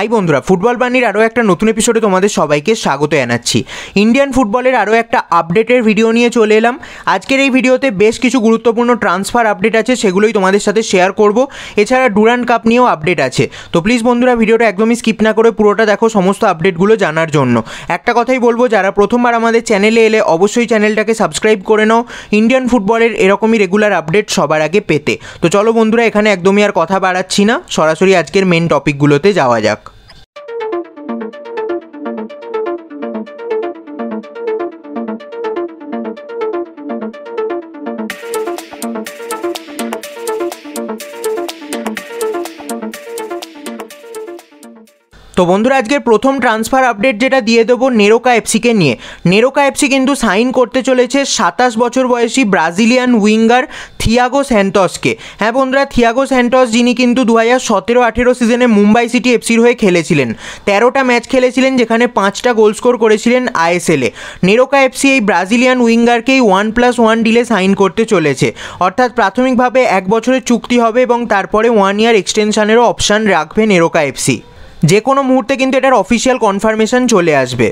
high বন্ধুরা football বাণীর আরও একটা নতুন এপিসোডে তোমাদের সবাইকে স্বাগত জানাচ্ছি ইন্ডিয়ান ফুটবলের আরও একটা আপডেটের ভিডিও নিয়ে চলে এলাম আজকের এই ভিডিওতে বেশ কিছু গুরুত্বপূর্ণ ট্রান্সফার আপডেট আছে সেগুলোই তোমাদের সাথে শেয়ার করব এছাড়া ডুরান্ড কাপ নিয়েও আপডেট আছে তো প্লিজ বন্ধুরা ভিডিওটা একদমই স্কিপ না করে পুরোটা দেখো সমস্ত আপডেটগুলো জানার জন্য একটা কথাই বলবো যারা প্রথমবার আমাদের চ্যানেলে এলে অবশ্যই চ্যানেলটাকে সাবস্ক্রাইব করে নাও ইন্ডিয়ান ফুটবলের এরকমই রেগুলার আপডেট সবার আগে পেতে তো চলো বন্ধুরা এখানে একদমই আর কথা বাড়াচ্ছি না সরাসরি আজকের মেন টপিকগুলোতে যাওয়া যাক তো বন্ধুরা আজকের প্রথম ট্রান্সফার আপডেট যেটা দিয়ে দেবো নেরোকা এফসিকে নিয়ে নেরোকা এফসি কিন্তু সাইন করতে চলেছে সাতাশ বছর বয়সী ব্রাজিলিয়ান উইঙ্গার থিয়াগো স্যান্টসকে হ্যাঁ বন্ধুরা থিয়াগো স্যান্টস যিনি কিন্তু দু হাজার সতেরো আঠেরো সিজনে মুম্বাই সিটি এফসির হয়ে খেলেছিলেন তেরোটা ম্যাচ খেলেছিলেন যেখানে পাঁচটা গোল স্কোর করেছিলেন আইএসএলে নেরোকা এফসি এই ব্রাজিলিয়ান উইঙ্গারকেই one plus one deal sign করতে চলেছে অর্থাৎ প্রাথমিকভাবে এক বছরের চুক্তি হবে এবং তারপরে ওয়ান ইয়ার এক্সটেনশানেরও অপশান রাখবে নেরোকা এফসি যে কোনো মুহূর্তে কিন্তু এটার অফিসিয়াল কনফার্মেশন চলে আসবে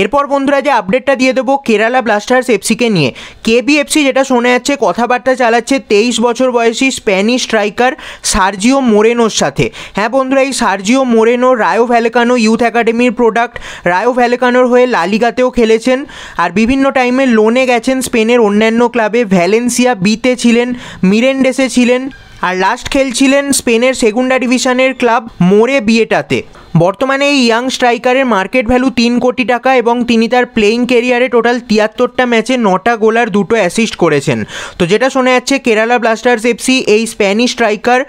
এরপর বন্ধুরা যে আপডেটটা দিয়ে দেবো কেরালা ব্লাস্টার্স এফসিকে নিয়ে কেবিএফসি যেটা শোনা যাচ্ছে কথাবার্তা চালাচ্ছে তেইশ বছর বয়সী স্প্যানিশ স্ট্রাইকার সার্জিও মোরেনোর সাথে হ্যাঁ বন্ধুরা এই Sergio Moreno Rayo Vallecano youth একাডেমির প্রোডাক্ট রায়ো ভ্যালেকানোর হয়ে লালিগাতেও খেলেছেন আর বিভিন্ন টাইমে লোনে গেছেন স্পেনের অন্যান্য ক্লাবে ভ্যালেন্সিয়া বিতে ছিলেন মিরেন্ডেসে ছিলেন আর লাস্ট খেলছিলেন স্পেনের সেগুন্ডা ডিভিশনের ক্লাব মোরে বিয়েটাতে বর্তমানে এই ইয়াং স্ট্রাইকারের মার্কেট ভ্যালু তিন কোটি টাকা এবং তিনি তার প্লেইং কেরিয়ারে টোটাল তিয়াত্তরটা ম্যাচে নটা গোল আর দুটো অ্যাসিস্ট করেছেন তো যেটা শোনা যাচ্ছে কেরালা ব্লাস্টার্স এফসি এই স্প্যানিশ স্ট্রাইকার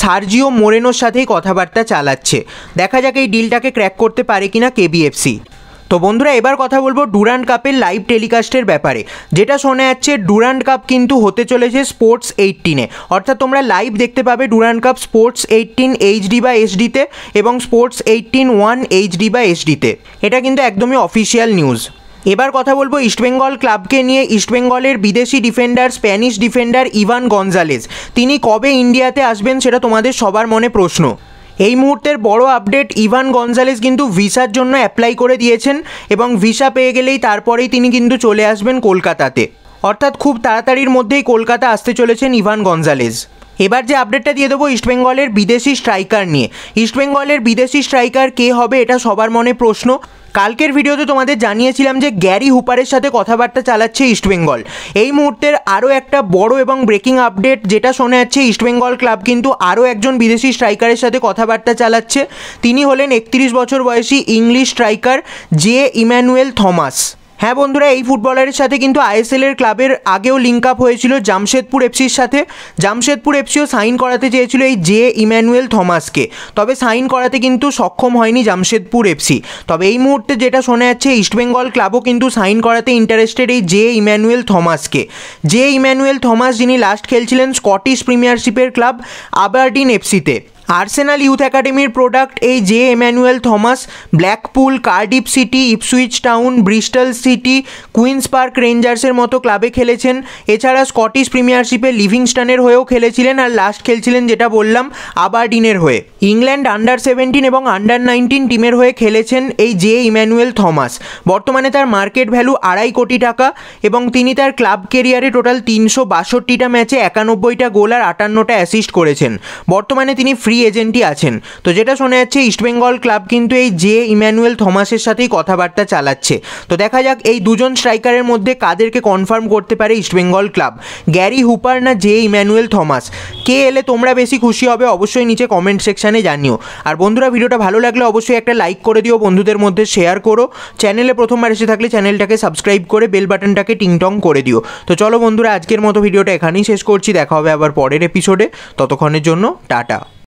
সার্জিও মোরেনোর সাথেই কথাবার্তা চালাচ্ছে দেখা যাক এই ডিলটাকে ক্র্যাক করতে পারে কিনা কেবিএফসি তো বন্ধুরা এবার কথা বলবো ডুরান্ড কাপের লাইভ টেলিকাস্টের ব্যাপারে যেটা শোনা যাচ্ছে ডুরান্ড কাপ কিন্তু হতে চলেছে স্পোর্টস এইটিনে অর্থাৎ তোমরা লাইভ দেখতে পাবে Durand Cup Sports eighteen HD বা এসডিতে এবং স্পোর্টস এইটিন ওয়ান এইচডি বা এসডিতে এটা কিন্তু একদমই অফিসিয়াল নিউজ এবার কথা বলবো ইস্টবেঙ্গল ক্লাবকে নিয়ে ইস্টবেঙ্গলের বিদেশি defender Spanish defender Ivan Gonzalez তিনি কবে ইন্ডিয়াতে আসবেন সেটা তোমাদের সবার মনে প্রশ্ন এই মুহূর্তের বড় আপডেট ইভান গনজালেস কিন্তু ভিসার জন্য অ্যাপ্লাই করে দিয়েছেন এবং ভিসা পেয়ে গেলেই তারপরেই তিনি কিন্তু চলে আসবেন কলকাতাতে অর্থাৎ খুব তাড়াতাড়ির মধ্যেই কলকাতা আসতে চলেছেন ইভান গনজালেস এবার যে আপডেটটা দিয়ে দেবো ইস্টবেঙ্গলের বিদেশি স্ট্রাইকার নিয়ে ইস্টবেঙ্গলের বিদেশি স্ট্রাইকার কে হবে এটা সবার মনে প্রশ্ন কালকের ভিডিওতে তোমাদের জানিয়েছিলাম যে গ্যারি হুপারের সাথে কথাবার্তা চালাচ্ছে ইস্টবেঙ্গল এই মুহূর্তের আরও একটা বড় এবং ব্রেকিং আপডেট যেটা শোনা যাচ্ছে ইস্টবেঙ্গল ক্লাব কিন্তু আরও একজন বিদেশি স্ট্রাইকারের সাথে কথাবার্তা চালাচ্ছে তিনি হলেন একত্রিশ বছর বয়সী English striker Jay Emmanuel Thomas হ্যাঁ বন্ধুরা এই ফুটবলারের সাথে কিন্তু আইএসএলের ক্লাবের আগেও লিঙ্ক আপ হয়েছিল জামশেদপুর এফসির সাথে জামশেদপুর এফসিও সাইন করাতে চেয়েছিল এই জে ইম্যানুয়েল থমাসকে তবে সাইন করাতে কিন্তু সক্ষম হয়নি জামশেদপুর এফসি তবে এই মুহূর্তে যেটা শোনা যাচ্ছে ইস্টবেঙ্গল ক্লাবও কিন্তু সাইন করাতে ইন্টারেস্টেড এই জে ইম্যানুয়েল থমাসকে জে ইম্যানুয়েল থমাস যিনি লাস্ট খেলছিলেন স্কটিশ প্রিমিয়ারশিপের ক্লাব আবারডিন এফসিতে আর্সেনাল ইউথ একাডেমির প্রোডাক্ট এই Jay Emmanuel Thomas Blackpool Cardiff City Ipswich Town Bristol City Queens Park রেঞ্জার্সের মতো ক্লাবে খেলেছেন এছাড়া স্কটিশ প্রিমিয়ারশিপে লিভিংস্টনের হয়েও খেলেছিলেন আর লাস্ট খেলছিলেন যেটা বললাম আবারডিনের হয়ে ইংল্যান্ড আন্ডার সেভেন্টিন এবং আন্ডার নাইনটিন টিমের হয়ে খেলেছেন এই জে ইম্যানুয়েল থমাস বর্তমানে তার মার্কেট ভ্যালু আড়াই কোটি টাকা এবং তিনি তার ক্লাব কেরিয়ারে টোটাল তিনশো বাষট্টিটা ম্যাচে একানব্বইটা গোল আর আটান্নটা অ্যাসিস্ট করেছেন বর্তমানে তিনি ফ্রি ফ্রি এজেন্টই আছেন তো যেটা শোনা যাচ্ছে ইস্টবেঙ্গল ক্লাব কিন্তু এই জে ইম্যানুয়েল থমাসের সাথেই কথাবার্তা চালাচ্ছে তো দেখা যাক এই দুজন স্ট্রাইকারের মধ্যে কাদেরকে কনফার্ম করতে পারে ইস্টবেঙ্গল ক্লাব গ্যারি হুপার না জে ইম্যানুয়েল থমাস কে এলে তোমরা বেশি খুশি হবে অবশ্যই নিচে কমেন্ট সেকশানে জানিও আর বন্ধুরা ভিডিওটা ভালো লাগলে অবশ্যই একটা লাইক করে দিও বন্ধুদের মধ্যে শেয়ার করো চ্যানেলে প্রথমবার এসে থাকলে চ্যানেলটাকে সাবস্ক্রাইব করে বেল বাটনটাকে টিংটং করে দিও তো চলো বন্ধুরা আজকের মতো ভিডিওটা এখানেই শেষ করছি দেখা হবে আবার পরের এপিসোডে ততক্ষণের জন্য টাটা